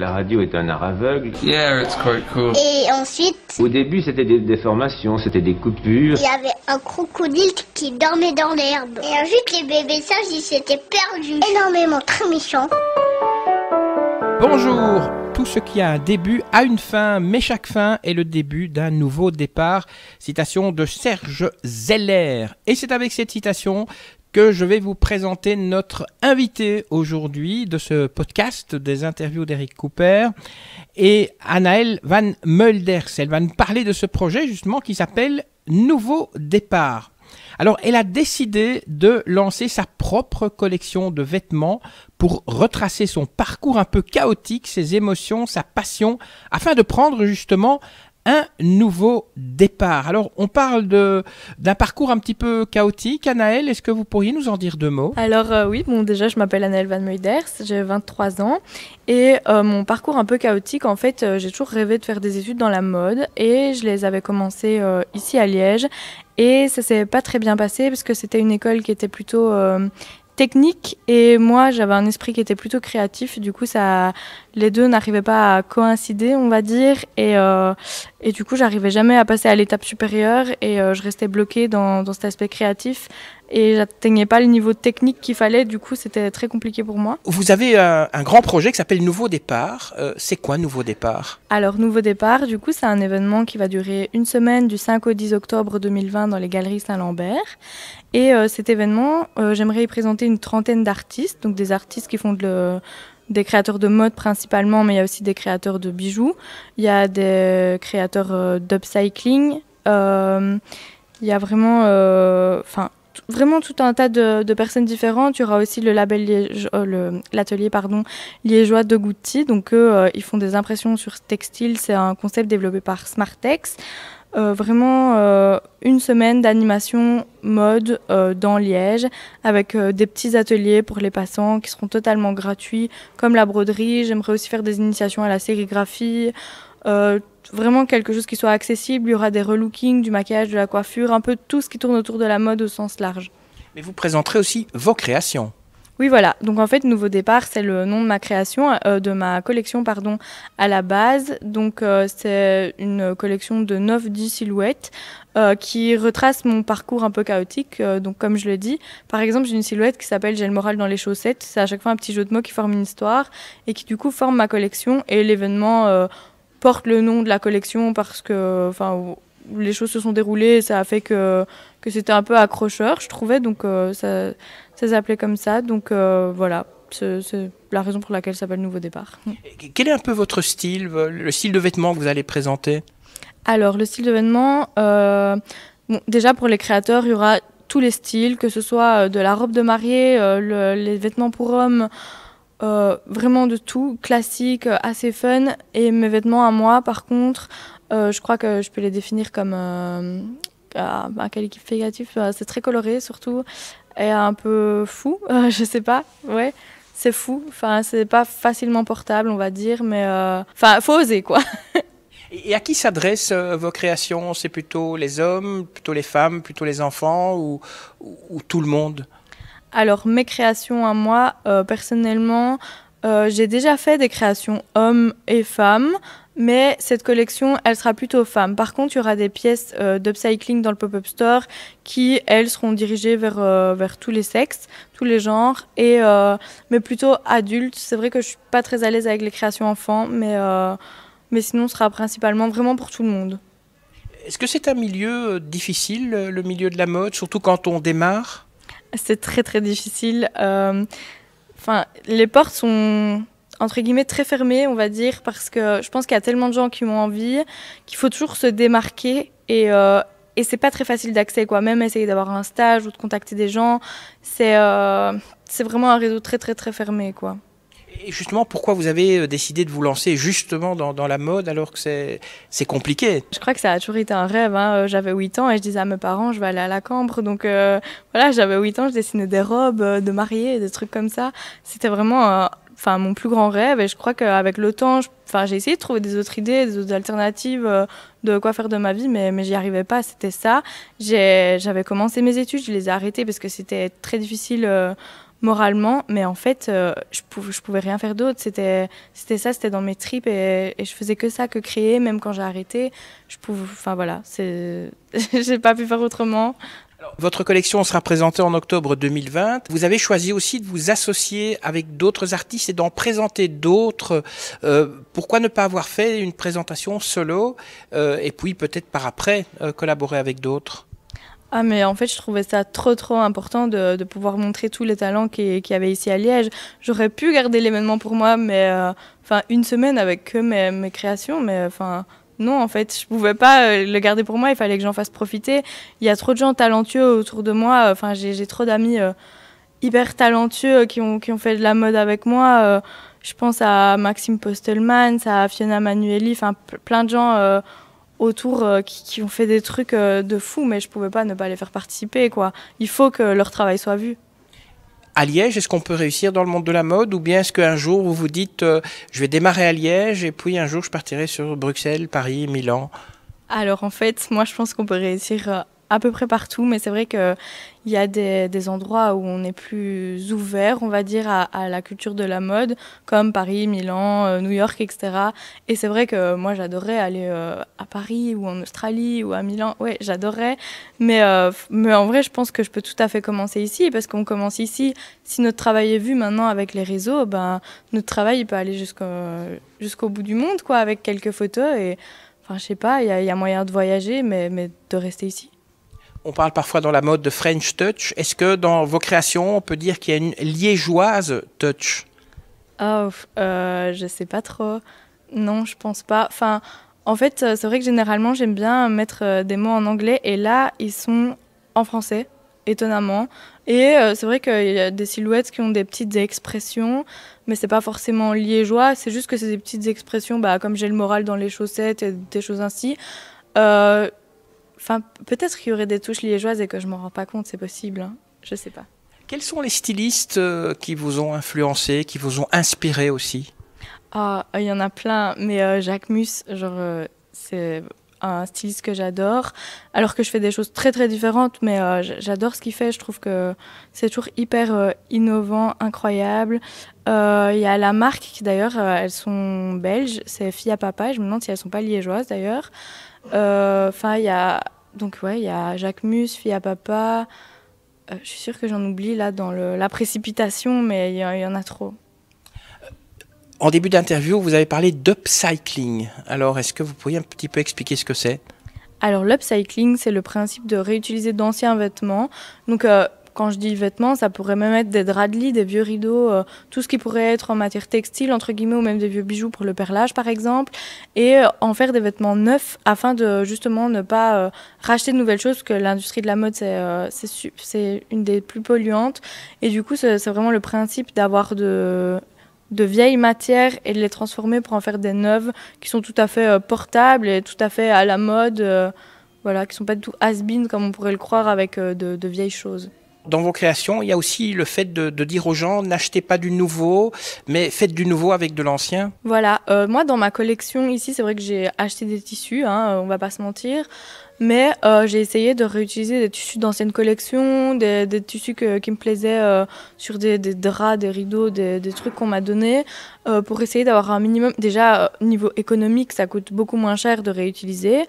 La radio est un art aveugle. Yeah, it's quite cool. Et ensuite Au début, c'était des déformations, c'était des coupures. Il y avait un crocodile qui dormait dans l'herbe. Et ensuite, les bébés sages, ils s'étaient perdus. Énormément, très méchants. Bonjour tout ce qui a un début a une fin, mais chaque fin est le début d'un nouveau départ. Citation de Serge Zeller. Et c'est avec cette citation que je vais vous présenter notre invité aujourd'hui de ce podcast des interviews d'Eric Cooper et Anaël Van Mulders. Elle va nous parler de ce projet justement qui s'appelle Nouveau départ. Alors, elle a décidé de lancer sa propre collection de vêtements pour retracer son parcours un peu chaotique, ses émotions, sa passion, afin de prendre justement un nouveau départ. Alors, on parle de, d'un parcours un petit peu chaotique. Anaël, est-ce que vous pourriez nous en dire deux mots Alors euh, oui, bon déjà, je m'appelle Anaël Van Meuders, j'ai 23 ans et euh, mon parcours un peu chaotique, en fait, euh, j'ai toujours rêvé de faire des études dans la mode et je les avais commencées ici à Liège et ça s'est pas très bien passé parce que c'était une école qui était plutôt technique et moi j'avais un esprit qui était plutôt créatif du coup ça les deux n'arrivaient pas à coïncider on va dire et, euh, et du coup j'arrivais jamais à passer à l'étape supérieure et euh, je restais bloquée dans, dans, cet aspect créatif et j'atteignais pas le niveau technique qu'il fallait, du coup c'était très compliqué pour moi. Vous avez un, grand projet qui s'appelle Nouveau Départ. Euh, c'est quoi Nouveau Départ Alors Nouveau Départ, du coup c'est un événement qui va durer une semaine du 5 au 10 octobre 2020 dans les galeries Saint-Lambert. Et euh, cet événement, euh, j'aimerais y présenter une trentaine d'artistes, donc des artistes qui font des créateurs de mode principalement, mais il y a aussi des créateurs de bijoux. Il y a des créateurs d'upcycling. il y a vraiment, enfin, vraiment tout un tas de, personnes différentes. Il y aura aussi le label euh, l'atelier pardon liégeois de Goutti, Donc eux, euh, ils font des impressions sur textile. C'est un concept développé par Smartex. Euh, vraiment une semaine d'animation mode dans Liège avec des petits ateliers pour les passants qui seront totalement gratuits comme la broderie. J'aimerais aussi faire des initiations à la sérigraphie. Euh, vraiment quelque chose qui soit accessible. Il y aura des relooking, du maquillage, de la coiffure, un peu tout ce qui tourne autour de la mode au sens large. Mais vous présenterez aussi vos créations. Oui, voilà. Donc en fait, Nouveau Départ, c'est le nom de ma création, euh, euh, de ma collection, pardon, à la base. Donc c'est une collection de 9-10 silhouettes qui retrace mon parcours un peu chaotique. donc comme je le dis, par exemple, j'ai une silhouette qui s'appelle J'ai le moral dans les chaussettes. C'est à chaque fois un petit jeu de mots qui forme une histoire et qui du coup forme ma collection et l'événement porte le nom de la collection parce que enfin les choses se sont déroulées et ça a fait que, que c'était un peu accrocheur, je trouvais. Donc euh, ça, ça s'appelait comme ça. Donc euh, voilà, c'est la raison pour laquelle ça s'appelle Nouveau Départ. Quel est un peu votre style, le style de vêtements que vous allez présenter Alors le style de vêtements, euh, déjà pour les créateurs, il y aura tous les styles, que ce soit de la robe de mariée, les vêtements pour hommes, euh, vraiment de tout, classique, euh, assez fun. Et mes vêtements à moi, par contre, euh, je crois que je peux les définir comme euh, un qualificatif. C'est très coloré surtout et un peu fou, je sais pas. Ouais, c'est fou. Enfin, c'est pas facilement portable, on va dire, mais enfin, faut oser quoi. Et à qui s'adressent vos créations C'est plutôt les hommes, plutôt les femmes, plutôt les enfants ou tout le monde alors mes créations à moi, euh, personnellement, euh, j'ai déjà fait des créations hommes et femmes, mais cette collection, elle sera plutôt femme. Par contre, il y aura des pièces euh, d'upcycling dans le pop-up store qui, elles, seront dirigées vers, tous les sexes, tous les genres, et, mais plutôt adultes. C'est vrai que je ne suis pas très à l'aise avec les créations enfants, mais, mais sinon, ce sera principalement vraiment pour tout le monde. Est-ce que c'est un milieu difficile, le milieu de la mode, surtout quand on démarre c'est très très difficile. Euh, enfin, les portes sont entre guillemets très fermées, on va dire, parce que je pense qu'il y a tellement de gens qui ont envie qu'il faut toujours se démarquer et euh, et c'est pas très facile d'accès quoi même essayer d'avoir un stage ou de contacter des gens c'est euh, c'est vraiment un réseau très très très fermé quoi et justement, pourquoi vous avez euh, décidé de vous lancer justement dans, la mode alors que c'est compliqué Je crois que ça a toujours été un rêve. Hein. Euh, j'avais 8 ans et je disais à mes parents, je vais aller à la cambre. Donc euh, voilà, j'avais 8 ans, je dessinais des robes de mariée, des trucs comme ça. C'était vraiment enfin mon plus grand rêve et je crois qu'avec le temps enfin j'ai essayé de trouver des autres idées des autres alternatives de quoi faire de ma vie mais mais j'y arrivais pas c'était ça j'avais commencé mes études je les ai arrêtées parce que c'était très difficile moralement, mais en fait, euh, je, pouvais, je pouvais rien faire d'autre. C'était, ça, c'était dans mes tripes et, je faisais que ça, que créer, même quand j'ai arrêté. Je pouvais, enfin voilà, c'est, j'ai pas pu faire autrement. votre collection sera présentée en octobre 2020. Vous avez choisi aussi de vous associer avec d'autres artistes et d'en présenter d'autres. Euh, pourquoi ne pas avoir fait une présentation solo euh, et puis peut-être par après collaborer avec d'autres ah mais en fait je trouvais ça trop trop important de, pouvoir montrer tous les talents qu'il qui y avait ici à Liège. J'aurais pu garder l'événement pour moi mais euh, enfin une semaine avec que mes, créations mais enfin non en fait je pouvais pas euh, le garder pour moi, il fallait que j'en fasse profiter. Il y a trop de gens talentueux autour de moi, euh, enfin j'ai trop d'amis hyper talentueux qui ont, qui ont fait de la mode avec moi. je pense à Maxime Postelman, à Fiona Manueli, enfin plein de gens autour euh, qui, ont fait des trucs euh, de fou, mais je pouvais pas ne pas les faire participer. quoi. Il faut que leur travail soit vu. À Liège, est-ce qu'on peut réussir dans le monde de la mode ou bien est-ce qu'un jour vous vous dites euh, je vais démarrer à Liège et puis un jour je partirai sur Bruxelles, Paris, Milan Alors en fait, moi je pense qu'on peut réussir à peu près partout, mais c'est vrai qu'il y a des, endroits où on est plus ouvert, on va dire, à, la culture de la mode, comme Paris, Milan, euh, New York, etc. Et c'est vrai que moi, j'adorais aller euh, à Paris ou en Australie ou à Milan. Ouais, j'adorais. Mais, euh, mais en vrai, je pense que je peux tout à fait commencer ici, parce qu'on commence ici. Si notre travail est vu maintenant avec les réseaux, ben, notre travail, peut aller jusqu'au jusqu'au bout du monde, quoi, avec quelques photos. Et enfin, je sais pas, il y, a moyen de voyager, mais de rester ici on parle parfois dans la mode de French touch. Est-ce que dans vos créations, on peut dire qu'il y a une liégeoise touch Oh, euh, je sais pas trop. Non, je pense pas. Enfin, en fait, euh, c'est vrai que généralement, j'aime bien mettre euh, des mots en anglais et là, ils sont en français, étonnamment. Et euh, c'est vrai qu'il y a des silhouettes qui ont des petites expressions, mais c'est pas forcément liégeois, c'est juste que c'est des petites expressions, bah, comme j'ai le moral dans les chaussettes et des choses ainsi peut-être qu'il y aurait des touches liégeoises et que je m'en rends pas compte, c'est possible. je hein. Je sais pas. Quels sont les stylistes euh, qui vous ont influencé, qui vous ont inspiré aussi ah, il y en a plein, mais euh, Jacques Mus, genre, euh, c'est un styliste que j'adore, alors que je fais des choses très très différentes, mais j'adore ce qu'il fait. Je trouve que c'est toujours hyper innovant, incroyable. Il y a la marque qui d'ailleurs, elles sont belges, c'est Fille à Papa. Et je me demande si elles sont pas liégeoises d'ailleurs. Euh, enfin, il y a donc ouais, il y a Jacques Mus, Fille à Papa. Euh, je suis sûre que j'en oublie là dans le, la précipitation, mais il y, en a trop. Euh, en début d'interview, vous avez parlé d'upcycling. Alors, est-ce que vous pourriez un petit peu expliquer ce que c'est Alors, l'upcycling, c'est le principe de réutiliser d'anciens vêtements. Donc, euh, quand je dis vêtements, ça pourrait même être des draps de lit, des vieux rideaux, euh, tout ce qui pourrait être en matière textile, entre guillemets, ou même des vieux bijoux pour le perlage, par exemple, et euh, en faire des vêtements neufs afin de justement ne pas euh, racheter de nouvelles choses, parce que l'industrie de la mode, c'est une des plus polluantes. Et du coup, c'est vraiment le principe d'avoir de vieilles matières et de les transformer pour en faire des neuves qui sont tout à fait portables et tout à fait à la mode voilà, qui sont pas du tout has comme on pourrait le croire avec de vieilles choses dans vos créations, il y a aussi le fait de, dire aux gens n'achetez pas du nouveau, mais faites du nouveau avec de l'ancien. Voilà, euh, moi dans ma collection ici, c'est vrai que j'ai acheté des tissus, on hein, euh, on va pas se mentir, mais euh, j'ai essayé de réutiliser des tissus d'anciennes collections, des, tissus qui me plaisaient sur des, draps, des rideaux, des, des trucs qu'on m'a donnés, pour essayer d'avoir un minimum. Déjà, niveau économique, ça coûte beaucoup moins cher de réutiliser,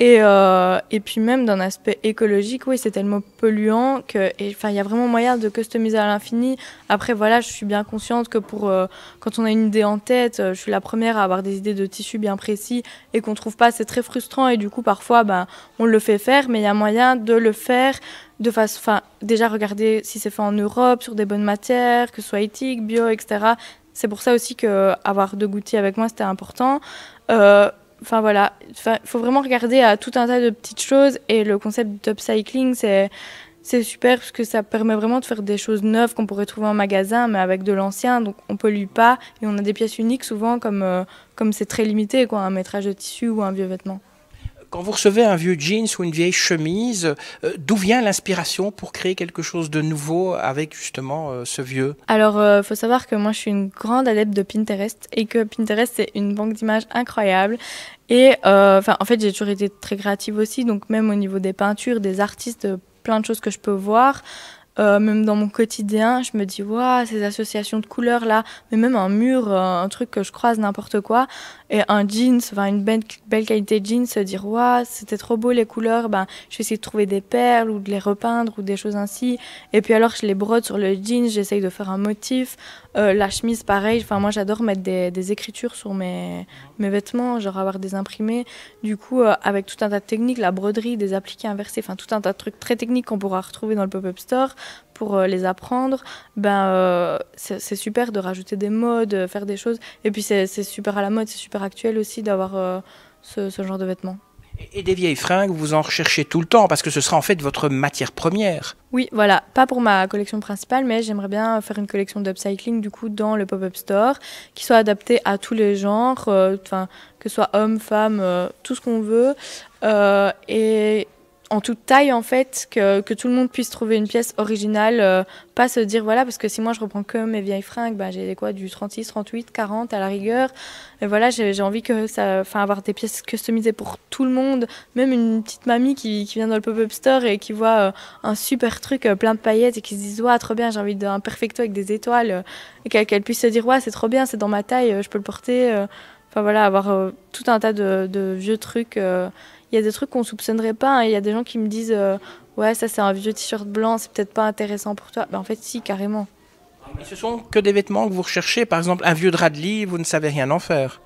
et, euh, et puis même d'un aspect écologique, oui, c'est tellement polluant que, enfin, il y a vraiment moyen de customiser à l'infini. Après, voilà, je suis bien consciente que pour euh, quand on a une idée en tête, euh, je suis la première à avoir des idées de tissus bien précis et qu'on trouve pas, c'est très frustrant. Et du coup, parfois, ben, on le fait faire, mais il y a moyen de le faire de façon, enfin, déjà regarder si c'est fait en Europe sur des bonnes matières, que ce soit éthique, bio, etc. C'est pour ça aussi que euh, avoir deux goûter avec moi c'était important. Euh, Enfin voilà, il faut vraiment regarder à tout un tas de petites choses et le concept d'upcycling, c'est c'est super parce que ça permet vraiment de faire des choses neuves qu'on pourrait trouver en magasin, mais avec de l'ancien, donc on pollue pas et on a des pièces uniques souvent comme euh, comme c'est très limité quoi, un métrage de tissu ou un vieux vêtement quand vous recevez un vieux jeans ou une vieille chemise, euh, d'où vient l'inspiration pour créer quelque chose de nouveau avec justement euh, ce vieux Alors, il euh, faut savoir que moi, je suis une grande adepte de Pinterest et que Pinterest, c'est une banque d'images incroyable. Et enfin, en fait, j'ai toujours été très créative aussi, donc même au niveau des peintures, des artistes, plein de choses que je peux voir. Euh, même dans mon quotidien, je me dis, waouh, ces associations de couleurs là, mais même un mur, euh, un truc que je croise n'importe quoi, et un jeans, enfin une belle, qualité jeans, se dire, waouh, c'était trop beau les couleurs, ben, je vais essayer de trouver des perles ou de les repeindre ou des choses ainsi. Et puis alors, je les brode sur le jeans, j'essaye de faire un motif. Euh, la chemise, pareil. Enfin, moi, j'adore mettre des, écritures sur mes, mes vêtements, genre avoir des imprimés. Du coup, euh, avec tout un tas de techniques, la broderie, des appliqués inversés, enfin, tout un tas de trucs très techniques qu'on pourra retrouver dans le pop-up store pour euh, les apprendre. Ben, c'est super de rajouter des modes, faire des choses. Et puis, c'est super à la mode, c'est super actuel aussi d'avoir ce genre de vêtements. Et des vieilles fringues, vous en recherchez tout le temps parce que ce sera en fait votre matière première. Oui, voilà, pas pour ma collection principale, mais j'aimerais bien faire une collection d'upcycling du coup dans le pop-up store qui soit adaptée à tous les genres, euh, que ce soit homme, femme, euh, tout ce qu'on veut. Euh, et en toute taille en fait, que, que, tout le monde puisse trouver une pièce originale, euh, pas se dire voilà, parce que si moi je reprends que mes vieilles fringues, ben, j'ai quoi du 36, 38, 40 à la rigueur, et voilà, j'ai envie que ça, enfin avoir des pièces customisées pour tout le monde, même une petite mamie qui, qui vient dans le pop-up store et qui voit euh, un super truc euh, plein de paillettes et qui se dit ouais trop bien, j'ai envie d'un perfecto avec des étoiles, et qu'elle puisse se dire ouais c'est trop bien, c'est dans ma taille, je peux le porter, enfin voilà, avoir tout un tas de, de vieux trucs il y a des trucs qu'on soupçonnerait pas. Hein. Il y a des gens qui me disent euh, Ouais, ça c'est un vieux t-shirt blanc, c'est peut-être pas intéressant pour toi. Mais ben, en fait, si, carrément. ce sont que des vêtements que vous recherchez. Par exemple, un vieux drap de lit, vous ne savez rien en faire.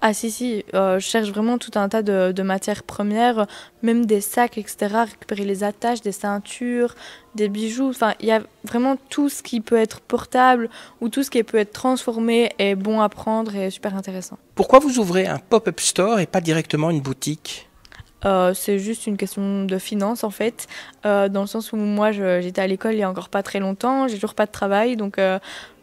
Ah si, si, euh, je cherche vraiment tout un tas de, matières premières, même des sacs, etc., récupérer les attaches, des ceintures, des bijoux, enfin, il y a vraiment tout ce qui peut être portable ou tout ce qui peut être transformé est bon à prendre et super intéressant. Pourquoi vous ouvrez un pop-up store et pas directement une boutique euh, c'est juste une question de finance en fait, euh, dans le sens où moi j'étais à l'école il y a encore pas très longtemps, j'ai toujours pas de travail, donc euh,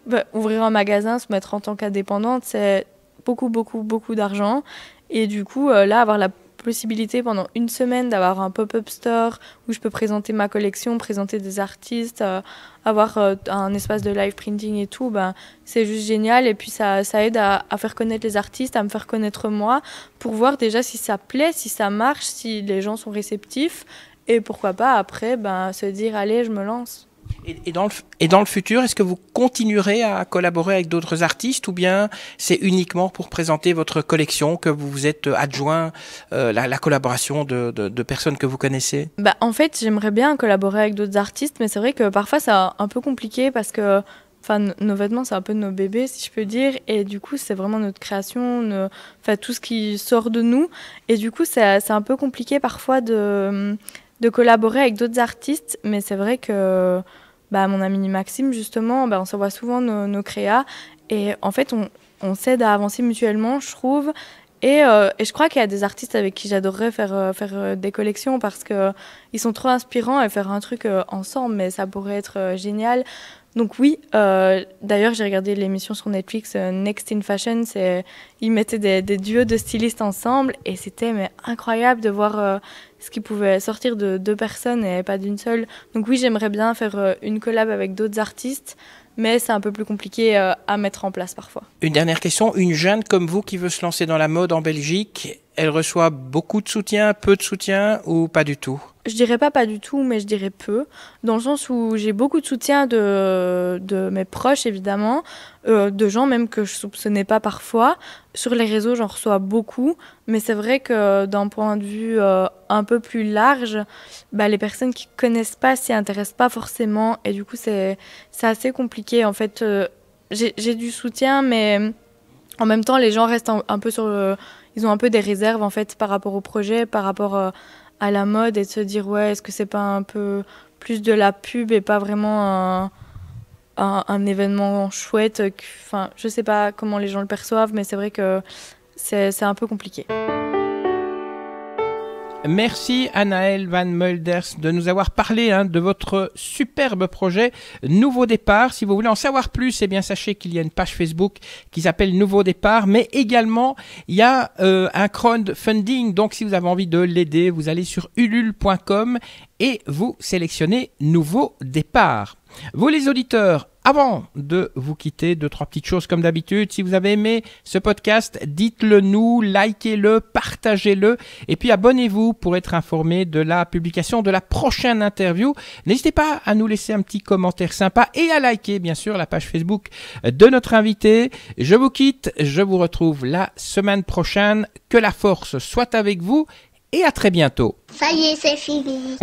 bah, ouvrir un magasin, se mettre en tant qu'indépendante, c'est beaucoup beaucoup beaucoup d'argent. Et du coup, là, avoir la possibilité pendant une semaine d'avoir un pop-up store où je peux présenter ma collection, présenter des artistes, euh, avoir euh, un espace de live printing et tout, ben, c'est juste génial. Et puis ça, aide à, à, faire connaître les artistes, à me faire connaître moi, pour voir déjà si ça plaît, si ça marche, si les gens sont réceptifs. Et pourquoi pas après ben, se dire allez, je me lance. Et, dans le, et dans le futur, est-ce que vous continuerez à collaborer avec d'autres artistes ou bien c'est uniquement pour présenter votre collection que vous vous êtes euh, adjoint euh, la, collaboration de, personnes que vous connaissez bah, En fait, j'aimerais bien collaborer avec d'autres artistes, mais c'est vrai que parfois c'est un peu compliqué parce que nos vêtements c'est un peu nos bébés si je peux dire et du coup c'est vraiment notre création tout ce qui sort de nous et du coup c'est un peu compliqué parfois de de collaborer avec d'autres artistes, mais c'est vrai que bah, mon ami Maxime, justement, bah, on voit souvent nos, créas et en fait, on, on s'aide à avancer mutuellement, je trouve. Et, euh, je crois qu'il y a des artistes avec qui j'adorerais faire, euh, faire euh, des collections parce qu'ils sont trop inspirants et faire un truc ensemble, mais ça pourrait être génial. Donc oui, euh, d'ailleurs j'ai regardé l'émission sur Netflix euh, Next in Fashion, ils mettaient des, duos de stylistes ensemble et c'était incroyable de voir euh, ce qui pouvait sortir de deux personnes et pas d'une seule. Donc oui, j'aimerais bien faire une collab avec d'autres artistes, mais c'est un peu plus compliqué à mettre en place parfois. Une dernière question, une jeune comme vous qui veut se lancer dans la mode en Belgique, elle reçoit beaucoup de soutien, peu de soutien ou pas du tout Je dirais pas pas du tout, mais je dirais peu, dans le sens où j'ai beaucoup de soutien de, mes proches évidemment, euh, de gens même que je soupçonnais pas parfois. Sur les réseaux, j'en reçois beaucoup, mais c'est vrai que d'un point de vue euh, un peu plus large, bah, les personnes qui connaissent pas s'y intéressent pas forcément, et du coup c'est assez compliqué. En fait, euh, j'ai du soutien, mais en même temps, les gens restent un, un peu sur le ils ont un peu des réserves en fait par rapport au projet, par rapport euh, à la mode et de se dire ouais est-ce que c'est pas un peu plus de la pub et pas vraiment un, événement chouette. Enfin je sais pas comment les gens le perçoivent mais c'est vrai que c'est un peu compliqué. Merci Anaël Van Mulders de nous avoir parlé hein, de votre superbe projet Nouveau Départ. Si vous voulez en savoir plus, eh bien sachez qu'il y a une page Facebook qui s'appelle Nouveau Départ, mais également il y a euh, un crowdfunding. Donc si vous avez envie de l'aider, vous allez sur ulule.com et vous sélectionnez Nouveau Départ. Vous les auditeurs, avant de vous quitter, deux, trois petites choses comme d'habitude. Si vous avez aimé ce podcast, dites-le nous, likez-le, partagez-le et puis abonnez-vous pour être informé de la publication de la prochaine interview. N'hésitez pas à nous laisser un petit commentaire sympa et à liker, bien sûr, la page Facebook de notre invité. Je vous quitte, je vous retrouve la semaine prochaine. Que la force soit avec vous et à très bientôt. Ça y est, c'est fini.